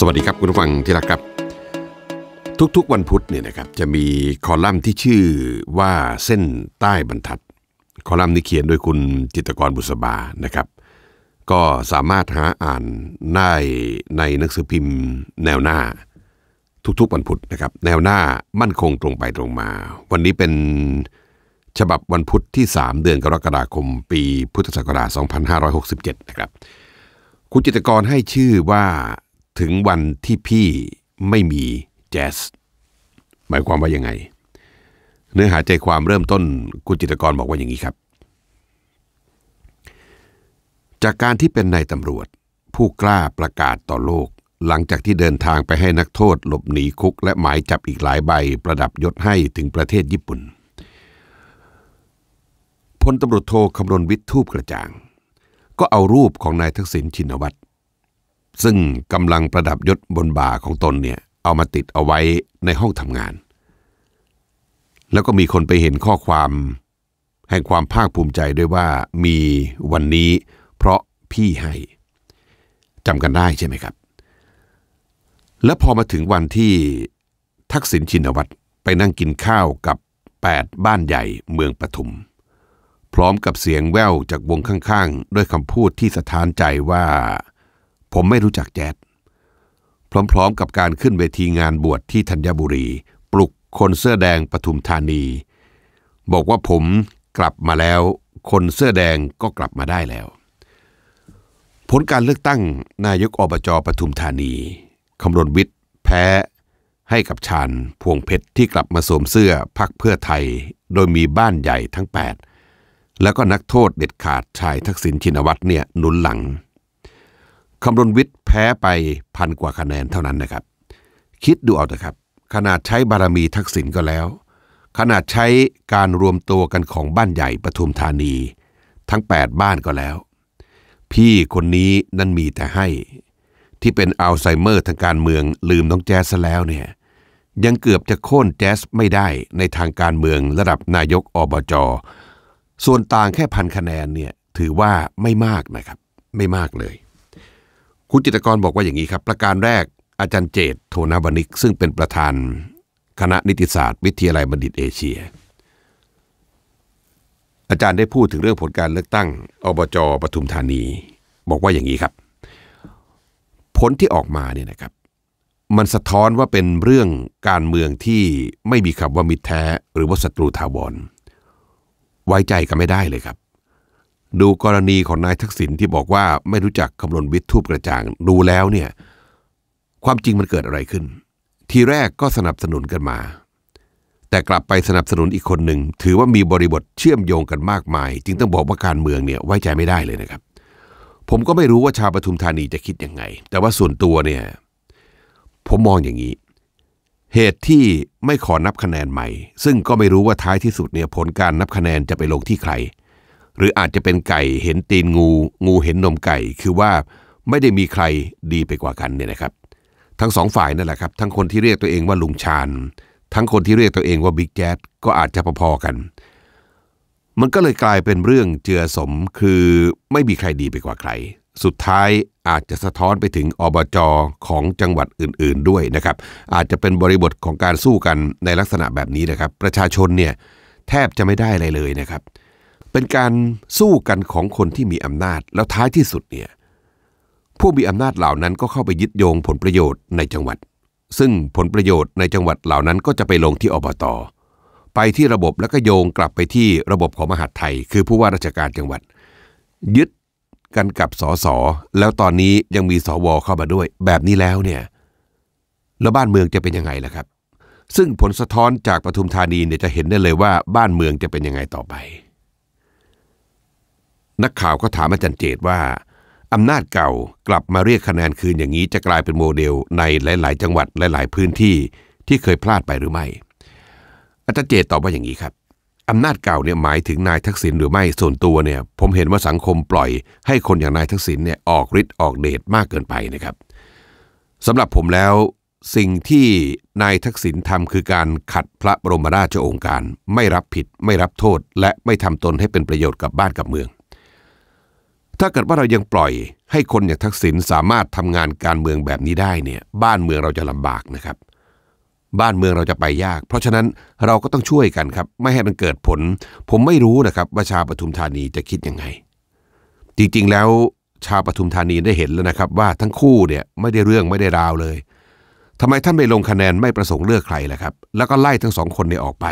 สวัสดีครับคุณผู้ฟังที่รักครับ ทุกๆวันพุธเนี่ยนะครับจะมีคอลัมน์ที่ชื่อว่าเส้นใต้บรรทัด คอลัมน์นี้เขียนโดยคุณจิตกรบุษบานะครับ ก็สามารถหาอ่านได้ในหนังสือพิมพ์แนวหน้า ทุกๆ วันพุธนะครับแนวหน้ามั่นคงตรงไปตรงมา วันนี้เป็นฉบับวันพุธที่ 3 เดือนกรกฎาคม ปี พุทธศักราช 2567 นะครับคุณจิตกรให้ชื่อว่าถึงวันที่พี่ไม่มีแจ๊สหมายความว่ายังไง เนื้อหาใจความเริ่มต้นคุณจิตกรบอกว่าอย่างนี้ครับ จากการที่เป็นนายตำรวจผู้กล้าประกาศต่อโลก หลังจากที่เดินทางไปให้นักโทษหลบหนีคุก และหมายจับอีกหลายใบประดับยศให้ถึงประเทศญี่ปุ่นพลตำรวจโทคำรณวิทย์ทูบกระจ่าง ก็เอารูปของนายทักษิณชินวัตรซึ่งกำลังประดับยศบนบ่าของตนเนี่ยเอามาติดเอาไว้ในห้องทำงาน แล้วก็มีคนไปเห็นข้อความแห่งความภาคภูมิใจด้วยว่ามีวันนี้ เพราะพี่ให้จำกันได้ใช่ไหมครับ และพอมาถึงวันที่ทักษิณชินวัตรไปนั่งกินข้าวกับ8บ้านใหญ่เมืองปทุมพร้อมกับเสียงแว่วจากวงข้าง ๆ ด้วยคำพูดที่สะท้านใจว่าผมไม่รู้จักแจ๊ดพร้อมๆ กับการขึ้นเวทีงานบวชที่ธัญบุรีปลุกคนเสื้อแดงปทุมธานี บอกว่าผมกลับมาแล้ว คนเสื้อแดงก็กลับมาได้แล้ว ผลการเลือกตั้งนายกอบจปทุมธานีคำรณวิทย์แพ้ ให้กับชานพวงเพชรที่กลับมาสวมเสื้อพักเพื่อไทย โดยมีบ้านใหญ่ทั้ง 8 แล้วก็นักโทษเด็ดขาดชายทักษิณชินวัตรเนี่ยหนุนหลังคำรณวิทย์แพ้ไปพันกว่าคะแนนเท่านั้นนะครับ คิดดูเอาเถอะครับ ขนาดใช้บารมีทักษิณก็แล้ว ขนาดใช้การรวมตัวกันของบ้านใหญ่ปทุมธานีทั้ง 8 บ้านก็แล้ว พี่คนนี้นั่นมีแต่ให้ ที่เป็นอัลไซเมอร์ทางการเมืองลืมน้องแจ๊สแล้วเนี่ยยังเกือบจะโค่นแจ๊สไม่ได้ในทางการเมืองระดับนายกอบจอส่วนต่างแค่พันคะแนนเนี่ยถือว่าไม่มากนะครับ ไม่มากเลยคุณจิตกรบอกว่าอย่างนี้ครับ ประการแรกอาจารย์เจต โทนาบนิกซึ่งเป็นประธานคณะนิติศาสตร์วิทยาลัยบัณฑิตเอเชีย อาจารย์ได้พูดถึงเรื่องผลการเลือกตั้งอบจปทุมธานี บอกว่าอย่างนี้ครับ ผลที่ออกมาเนี่ยนะครับ มันสะท้อนว่าเป็นเรื่องการเมืองที่ไม่มีคำว่ามิตรแท้ หรือว่าศัตรูทาวรไว้ใจกันไม่ได้เลยครับดูกรณีของนายทักษิณที่บอกว่าไม่รู้จักคำนวณวิทย์ทูบกระจ่าง ดูแล้วเนี่ยความจริงมันเกิดอะไรขึ้น ทีแรกก็สนับสนุนกันมา แต่กลับไปสนับสนุนอีกคนหนึ่งถือว่ามีบริบทเชื่อมโยงกันมากมายจึงต้องบอกว่าการเมืองเนี่ยไว้ใจไม่ได้เลยนะครับ ผมก็ไม่รู้ว่าชาวปทุมธานีจะคิดยังไง แต่ว่าส่วนตัวเนี่ยผมมองอย่างนี้ เหตุที่ไม่ขอนับคะแนนใหม่ ซึ่งก็ไม่รู้ว่าท้ายที่สุดเนี่ยผลการนับคะแนนจะไปลงที่ใครหรืออาจจะเป็นไก่เห็นตีนงูงูเห็นนมไก่ คือว่าไม่ได้มีใครดีไปกว่ากันเนี่ยนะครับ ทั้งสองฝ่ายนั่นแหละครับทั้งคนที่เรียกตัวเองว่าลุงชาญทั้งคนที่เรียกตัวเองว่าบิ๊กแจ๊ดก็อาจจะพอๆกัน มันก็เลยกลายเป็นเรื่องเจือสมคือไม่มีใครดีไปกว่าใคร สุดท้ายอาจจะสะท้อนไปถึงอบจอของจังหวัดอื่น ๆ ด้วยนะครับ อาจจะเป็นบริบทของการสู้กันในลักษณะแบบนี้นะครับ ประชาชนเนี่ยแทบจะไม่ได้อะไรเลยนะครับเเป็นการสู้กันของคนที่มีอำนาจ แล้วท้ายที่สุดเนี่ยผู้มีอำนาจเหล่านั้นก็เข้าไปยึดโยงผลประโยชน์ในจังหวัด ซึ่งผลประโยชน์ในจังหวัดเหล่านั้นก็จะไปลงที่อบตอไปที่ระบบแล้วก็โยงกลับไปที่ระบบของมหาดไทย คือผู้ว่าราชการจังหวัด ยึดกันกับสสแล้วตอนนี้ยังมีสวเข้ามาด้วย แบบนี้แล้วเนี่ยแล้วบ้านเมืองจะเป็นยังไงล่ะครับ ซึ่งผลสะท้อนจากปทุมธานีเนี่ยจะเห็นได้เลยว่า บ้านเมืองจะเป็นยังไงต่อไปนักข่าวก็ถามอาจารย์เจตว่าอำนาจเก่ากลับมาเรียกคะแนนคืนอย่างนี้จะกลายเป็นโมเดลในหลาย ๆ จังหวัดหลายๆพื้นที่ที่เคยพลาดไปหรือไม่ อาจารย์เจตตอบว่าอย่างนี้ครับอำนาจเก่าเนี่ยหมายถึงนายทักษิณหรือไม่ส่วนตัวเนี่ยผมเห็นว่าสังคมปล่อยให้คนอย่างนายทักษิณเนี่ยออกฤทธิ์ออกเดชมากเกินไปนะครับสำหรับผมแล้วสิ่งที่นายทักษิณทำคือ การขัดพระบรมราชโองการไม่รับผิดไม่รับโทษ และไม่ทำตนให้เป็นประโยชน์กับบ้านกับเมืองถ้าเกิดว่าเรายังปล่อยให้คนอย่างทักษิณสามารถทำงานการเมืองแบบนี้ได้เนี่ยบ้านเมืองเราจะลำบากนะครับ บ้านเมืองเราจะไปยาก เพราะฉะนั้นเราก็ต้องช่วยกันครับ ไม่ให้มันเกิดผล ผมไม่รู้นะครับว่าชาวปทุมธานีจะคิดยังไง จริง ๆ แล้ว ชาวปทุมธานีได้เห็นแล้วนะครับ ว่าทั้งคู่เนี่ยไม่ได้เรื่องไม่ได้ราวเลย ทำไมท่านไม่ลงคะแนนไม่ประสงค์เลือกใครล่ะครับ แล้วก็ไล่ทั้งสองคนเนี่ยออกไป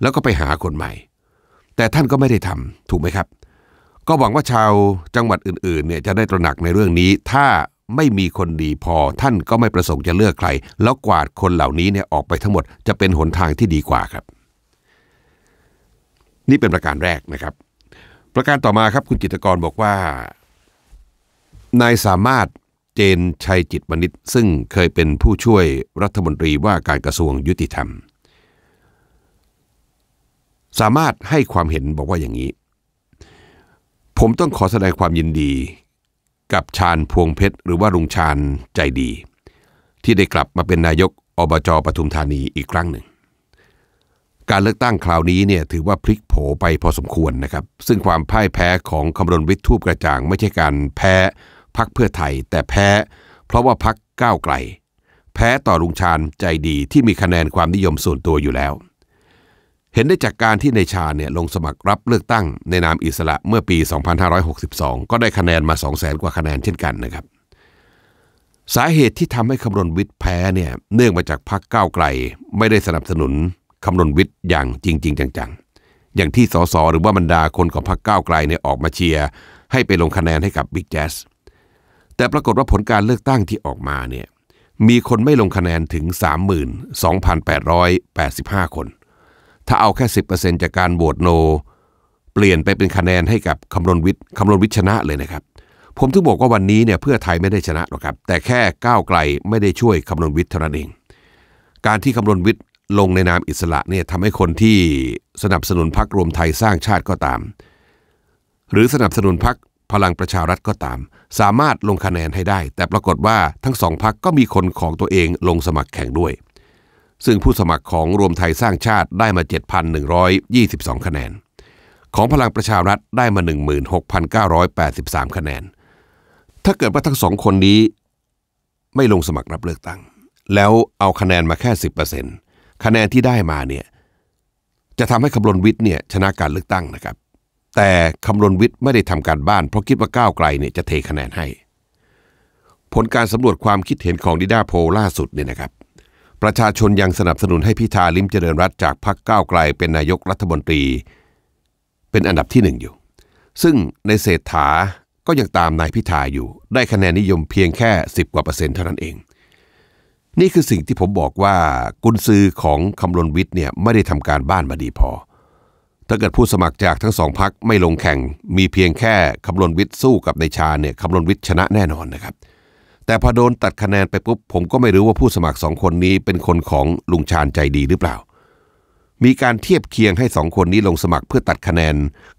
แล้วก็ไปหาคนใหม่ แต่ท่านก็ไม่ได้ทำถูกไหมครับก็หวังว่าชาวจังหวัดอื่นๆเนี่ยจะได้ตระหนักในเรื่องนี้ ถ้าไม่มีคนดีพอท่านก็ไม่ประสงค์จะเลือกใคร แล้วกวาดคนเหล่านี้เนี่ยออกไปทั้งหมดจะเป็นหนทางที่ดีกว่าครับ นี่เป็นประการแรกนะครับ ประการต่อมาครับคุณจิตกรบอกว่านายสามารถเจนชัยจิตมณิต ซึ่งเคยเป็นผู้ช่วยรัฐมนตรีว่าการกระทรวงยุติธรรม สามารถให้ความเห็นบอกว่าอย่างนี้ผมต้องขอแสดงความยินดี กับชาญพวงเพชรหรือว่าลุงชาญใจดี ที่ได้กลับมาเป็นนายกอบจปทุมธานีอีกครั้งหนึ่ง การเลือกตั้งคราวนี้เนี่ยถือว่าพลิกโผไปพอสมควรนะครับ ซึ่งความพ่ายแพ้ของคำรณวิทย์ทูปกระจ่างไม่ใช่การแพ้พักเพื่อไทยแต่แพ้เพราะว่าพักก้าวไกล แพ้ต่อลุงชาญใจดีที่มีคะแนนความนิยมส่วนตัวอยู่แล้วเห็นได้จากการที่ในชาเนี่ยลงสมัครรับเลือกตั้งในนามอิสระเมื่อปี 2562 ก็ได้คะแนนมา 2 0 0แสนกว่าคะแนนเช่นกันนะครับ สาเหตุที่ทำให้คำนวณวิทย์แพ้เนี่ยเนื่องมาจากพรรคก้าวไกลไม่ได้สนับสนุนคำนวณวิทย์อย่างจริงจริงจังๆ อย่างที่สสหรือว่าบรรดาคนของพรรคก้าวไกลเนี่ยออกมาเชียร์ให้ไปลงคะแนนให้กับบิ๊กแจ๊สแต่ปรากฏว่าผลการเลือกตั้งที่ออกมาเนี่ยมีคนไม่ลงคะแนนถึง 32,885 คนถ้าเอาแค่10%จากการโหวตโน เปลี่ยนไปเป็นคะแนนให้กับคำรณวิทย์คำรณวิทย์ชนะเลยนะครับ ผมถึงบอกว่าวันนี้เนี่ยเพื่อไทยไม่ได้ชนะหรอกครับแต่แค่ก้าวไกลไม่ได้ช่วยคำรณวิทย์เท่านั้นเอง การที่คำรณวิทย์ลงในนามอิสระเนี่ยทำให้คนที่สนับสนุนพักรวมไทยสร้างชาติก็ตาม หรือสนับสนุนพักพลังประชารัฐก็ตาม สามารถลงคะแนนให้ได้ แต่ปรากฏว่าทั้งสองพักก็มีคนของตัวเองลงสมัครแข่งด้วยซึ่งผู้สมัครของรวมไทยสร้างชาติได้มา 7,122 คะแนน ของพลังประชารัฐได้มา 16,983 คะแนน ถ้าเกิดว่าทั้งสองคนนี้ไม่ลงสมัครรับเลือกตั้ง แล้วเอาคะแนนมาแค่ 10%คะแนนที่ได้มาเนี่ยจะทำให้คำรณวิทย์เนี่ยชนะการเลือกตั้งนะครับ แต่คำรณวิทย์ไม่ได้ทำการบ้านเพราะคิดว่าก้าวไกลเนี่ยจะเทคะแนนให้ผลการสำรวจความคิดเห็นของดิดาโพล่าสุดเนี่ยนะครับประชาชนยังสนับสนุนให้พิธาลิมเจริญรัตจากพรรคก้าวไกลเป็นนายกรัฐมนตรีเป็นอันดับที่หนึ่งอยู่ซึ่งในเศรษฐาก็ยังตามนายพิธาอยู่ ได้คะแนนนิยมเพียงแค่ 10กว่าเปอร์เซ็นต์เท่านั้นเอง นี่คือสิ่งที่ผมบอกว่ากุญซือของคำรณวิทย์เนี่ยไม่ได้ทำการบ้านมาดีพอถ้าเกิดผู้สมัครจากทั้งสองพักไม่ลงแข่งมีเพียงแค่คำรณวิทย์สู้กับนายชาเนี่ยคำรณวิทย์ชนะแน่นอนนะครับเแต่พอโดนตัดคะแนนไปปุ๊บผมก็ไม่รู้ว่าผู้สมัครสองคนนี้เป็นคนของลุงชาญใจดีหรือเปล่ามีการเทียบเคียงให้สองคนนี้ลงสมัครเพื่อตัดคะแนน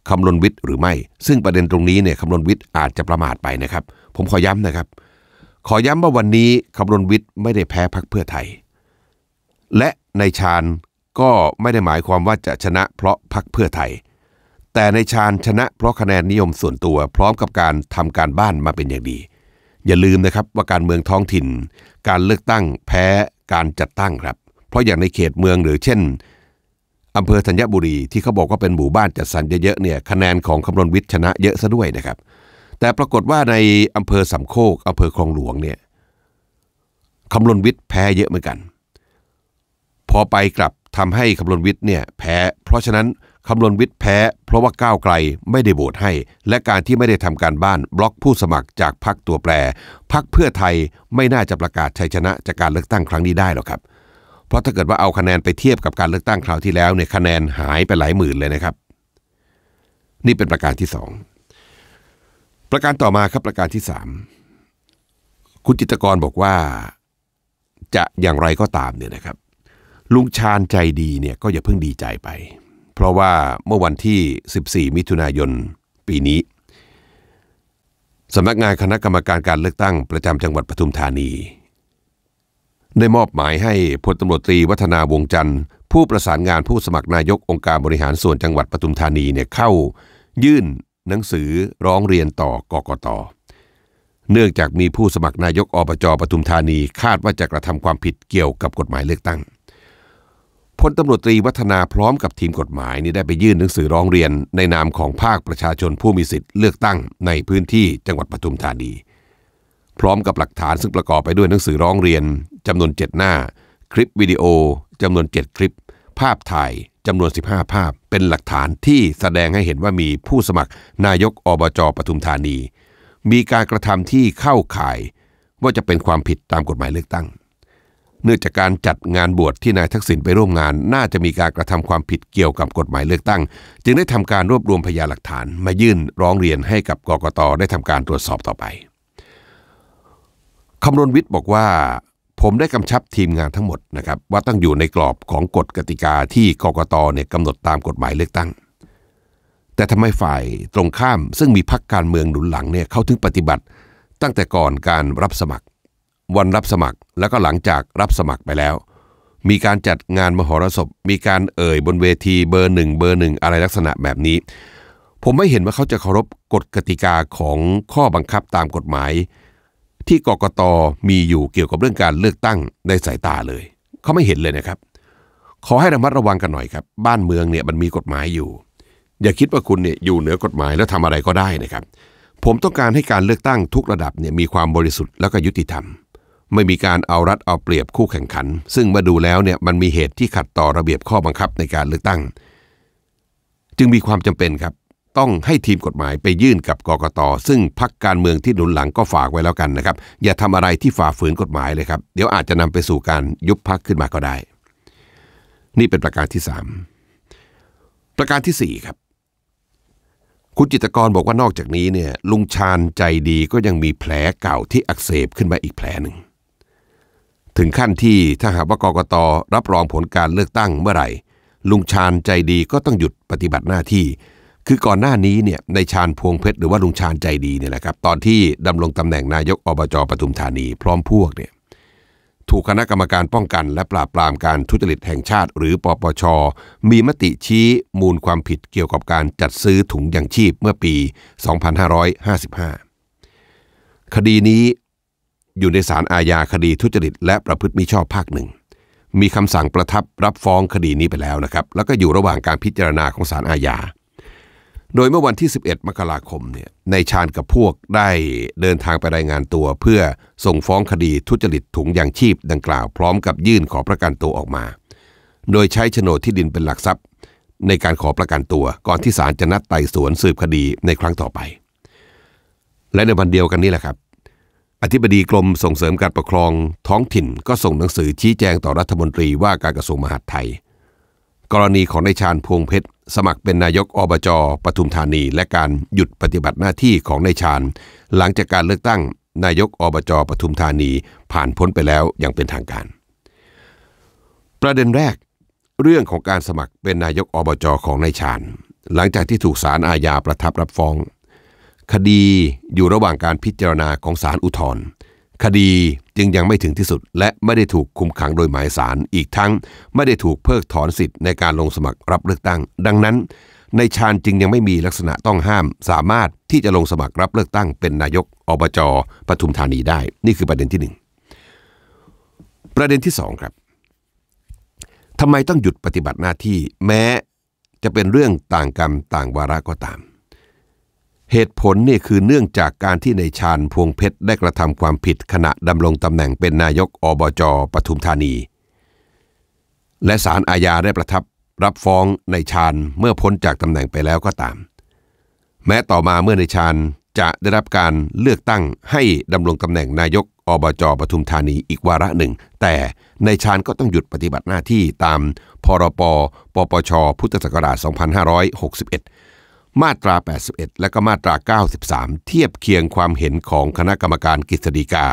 คำนววิทย์หรือไม่ ซึ่งประเด็นตรงนี้เนี่ยคำนววิทย์อาจจะประมาทไปนะครับ ผมขอย้ำนะครับ ขอย้ำว่าวันนี้คำนววิทย์ไม่ได้แพ้พักเพื่อไทย และในชาญก็ไม่ได้หมายความว่าจะชนะ เพราะพักเพื่อไทย แต่ในชาญชนะ เพราะคะแนนนิยมส่วนตัวพร้อมกับการทำการบ้านมาเป็นอย่างดีอย่าลืมนะครับว่าการเมืองท้องถิ่นการเลือกตั้งแพ้การจัดตั้งครับเพราะอย่างในเขตเมืองหรือเช่น อำเภอธัญบุรีที่เขาบอกว่าเป็นหมู่บ้านจัดสรรเยอะๆเนี่ยคะแนนของคำนวณวิทย์ชนะเยอะซะด้วยนะครับ แต่ปรากฏว่าในอำเภอสำโคก อำเภอคลองหลวงเนี่ยคำนวณวิทย์แพ้เยอะเหมือนกัน พอไปกลับทำให้คำนวณวิทย์เนี่ยแพ้ เพราะฉะนั้นคำนวณวิทย์แพ้ เพราะว่าก้าวไกลไม่ได้โหวตให้ และการที่ไม่ได้ทำการบ้านบล็อกผู้สมัครจากพรรคตัวแปรพรรคเพื่อไทยไม่น่าจะประกาศชัยชนะ จากการเลือกตั้งครั้งนี้ได้หรอกครับ เพราะถ้าเกิดว่าเอาคะแนนไปเทียบกับการเลือกตั้งคราวที่แล้วเนี่ยคะแนนหายไปหลายหมื่นเลยนะครับ นี่เป็นประการที่ 2 ประการต่อมาครับประการที่3คุณจิตกรบอกว่า จะอย่างไรก็ตามเนี่ยนะครับลุงชาญใจดีเนี่ยก็อย่าเพิ่งดีใจไป เพราะว่าเมื่อวันที่ 14 มิถุนายน ปีนี้ สำนักงานคณะกรรมการการเลือกตั้งประจำจังหวัดปทุมธานีได้มอบหมายให้พลตำรวจตรีวัฒนาวงจันทร์ ผู้ประสานงานผู้สมัครนายกองค์การบริหารส่วนจังหวัดปทุมธานีเนี่ยเข้ายื่นหนังสือร้องเรียนต่อกกต เนื่องจากมีผู้สมัครนายกอบจปทุมธานีคาดว่าจะกระทำความผิดเกี่ยวกับกฎหมายเลือกตั้งพลตำรวจตรีวัฒนาพร้อมกับทีมกฎหมายนี่ได้ไปยื่นหนังสือร้องเรียนในนามของภาคประชาชนผู้มีสิทธิ์เลือกตั้ง ในพื้นที่จังหวัดปทุมธานี พร้อมกับหลักฐานซึ่งประกอบไปด้วยหนังสือร้องเรียนจำนวน 7 หน้า คลิปวิดีโอจำนวน 7 คลิป ภาพถ่ายจำนวน 15 ภาพ เป็นหลักฐานที่แสดงให้เห็นว่ามีผู้สมัครนายกอบจปทุมธานี มีการกระทำที่เข้าข่าย ว่าจะเป็นความผิดตามกฎหมายเลือกตั้งเนื่องจากการจัดงานบวชที่นายทักษิณไปร่วมงานน่าจะมีการกระทำความผิดเกี่ยวกับกฎหมายเลือกตั้ง จึงได้ทำการรวบรวมพยานหลักฐาน มายื่นร้องเรียนให้กับกกต ได้ทำการตรวจสอบต่อไปคำรณวิทย์บอกว่า ผมได้กำชับทีมงานทั้งหมดนะครับว่าต้องอยู่ในกรอบของกฎกติกาที่กกตเนี่ยกำหนดตามกฎหมายเลือกตั้ง แต่ทำไมฝ่ายตรงข้ามซึ่งมีพรรคการเมืองหนุนหลังเนี่ยเขาถึงปฏิบัติตั้งแต่ก่อนการรับสมัครวันรับสมัครแล้วก็หลังจากรับสมัครไปแล้ว มีการจัดงานมหรสพ มีการเอ่ยบนเวทีเบอร์หนึ่งเบอร์หนึ่งอะไรลักษณะแบบนี้ ผมไม่เห็นว่าเขาจะเคารพกฎกติกาของข้อบังคับตามกฎหมาย ที่กกตมีอยู่เกี่ยวกับเรื่องการเลือกตั้งในสายตาเลยเขาไม่เห็นเลยนะครับ ขอให้ระมัดระวังกันหน่อยครับบ้านเมืองเนี่ยมันมีกฎหมายอยู่ อย่าคิดว่าคุณเนี่ยอยู่เหนือกฎหมายแล้วทำอะไรก็ได้นะครับ ผมต้องการให้การเลือกตั้งทุกระดับเนี่ยมีความบริสุทธิ์และก็ยุติธรรมไม่มีการเอารัดเอาเปรียบคู่แข่งขัน ซึ่งเมื่อดูแล้วเนี่ยมันมีเหตุที่ขัดต่อระเบียบข้อบังคับในการเลือกตั้ง จึงมีความจำเป็นครับต้องให้ทีมกฎหมายไปยื่นกับกกตซึ่งพักการเมืองที่หนุนหลังก็ฝากไว้แล้วกันนะครับ อย่าทำอะไรที่ฝ่าฝืนกฎหมายเลยครับเดี๋ยวอาจจะนำไปสู่การยุบพักขึ้นมาก็ได้ นี่เป็นประการที่ 3 ประการที่4ครับคุณจิตกรบอกว่านอกจากนี้เนี่ยลุงชาญใจดีก็ยังมีแผลเก่าที่อักเสบขึ้นมาอีกแผลหนึ่งถึงขั้นที่ถ้าหากว่ากกตรับรองผลการเลือกตั้งเมื่อไหร่ลุงชาญใจดีก็ต้องหยุดปฏิบัติหน้าที่ คือก่อนหน้านี้เนี่ยในชาญพวงเพชร หรือว่าลุงชาญใจดีเนี่ยแหละครับตอนที่ดำรงตำแหน่งนายกอบจปทุมธานีพร้อมพวกเนี่ยถูกคณะกรรมการป้องกันและปราบปรามการทุจริตแห่งชาติ หรือปปชมีมติชี้มูลความผิดเกี่ยวกับการจัดซื้อถุงยางชีพเมื่อปี 2555 คดีนี้อยู่ในศาลอาญาคดีทุจริตและประพฤติมิชอบภาคหนึ่งมีคำสั่งประทับรับฟ้องคดีนี้ไปแล้วนะครับ แล้วก็อยู่ระหว่างการพิจารณาของศาลอาญา โดยเมื่อวันที่ 11มกราคมเนี่ยนายชาญกับพวกได้เดินทางไปรายงานตัวเพื่อส่งฟ้องคดีทุจริตถุงยางชีพดังกล่าว พร้อมกับยื่นขอประกันตัวออกมา โดยใช้โฉนดที่ดินเป็นหลักทรัพย์ ในการขอประกันตัว ก่อนที่ศาลจะนัดไต่สวนสืบคดีในครั้งต่อไป และในวันเดียวกันนี่แหละครับอธิบดีกรมส่งเสริมการปกครองท้องถิ่นก็ส่งหนังสือชี้แจงต่อรัฐมนตรีว่าการกระทรวงมหาดไทย กรณีของนายชาญพวงเพชรสมัครเป็นนายกอบจปทุมธานี และการหยุดปฏิบัติหน้าที่ของนายชาญหลังจากการเลือกตั้งนายกอบจปทุมธานีผ่านพ้นไปแล้วอย่างเป็นทางการ ประเด็นแรก เรื่องของการสมัครเป็นนายกอบจของนายชาญหลังจากที่ถูกศาลอาญาประทับรับฟ้องคดีอยู่ระหว่างการพิจารณาของศาลอุทธรณ์คดีจึงยังไม่ถึงที่สุด และไม่ได้ถูกคุมขังโดยหมายสารอีกทั้ง ไม่ได้ถูกเพิกถอนสิทธิ์ในการลงสมัครรับเลือกตั้งดังนั้น ในชาญจึงยังไม่มีลักษณะต้องห้าม สามารถที่จะลงสมัครรับเลือกตั้ง เป็นนายกอบจปทุมธานีได้นี่คือประเด็นที่ 1 ประเด็นที่ 2 ครับทำไมต้องหยุดปฏิบัติหน้าที่แม้จะเป็นเรื่องต่างกรรมต่างวาระก็ตามเหตุผลนี่คือเนื่องจากการที่ในชาญพวงเพชรได้กระทำความผิดขณะดำรงตำแหน่งเป็นนายกอบจปทุมธานี และสารอาญาได้ประทับรับฟ้องในชาญเมื่อพ้นจากตำแหน่งไปแล้วก็ตาม แม้ต่อมาเมื่อในชาญจะได้รับการเลือกตั้งให้ดำรงตำแหน่งนายกอบจปทุมธานีอีกวาระหนึ่ง แต่ในชาญก็ต้องหยุดปฏิบัติหน้าที่ตามพรปปปชพุทธศักราช 2561มาตรา 81 และก็มาตรา 93 เทียบเคียงความเห็นของคณะกรรมการกฤษฎีกา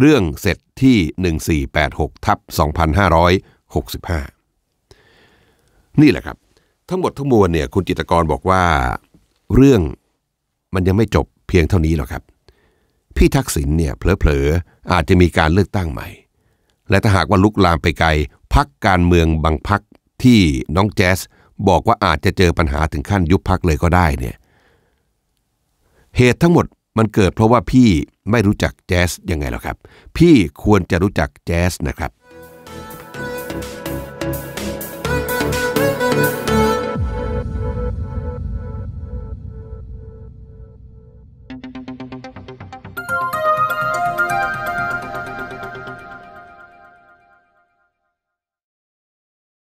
เรื่องเสร็จที่ 1486 ทับ 2565 นี่แหละครับ ทั้งหมดทั้งมวลเนี่ยคุณจิตกรบอกว่า เรื่องมันยังไม่จบเพียงเท่านี้หรอกครับ พี่ทักษิณเนี่ยเผลอๆ อาจจะมีการเลือกตั้งใหม่ และถ้าหากว่าลุกลามไปไกลพักการเมืองบางพักที่น้องแจ๊สบอกว่าอาจจะเจอปัญหาถึงขั้นยุบพักเลยก็ได้เนี่ย เหตุทั้งหมดมันเกิดเพราะว่าพี่ไม่รู้จักแจ๊สยังไงหรอครับ พี่ควรจะรู้จักแจ๊สนะครับ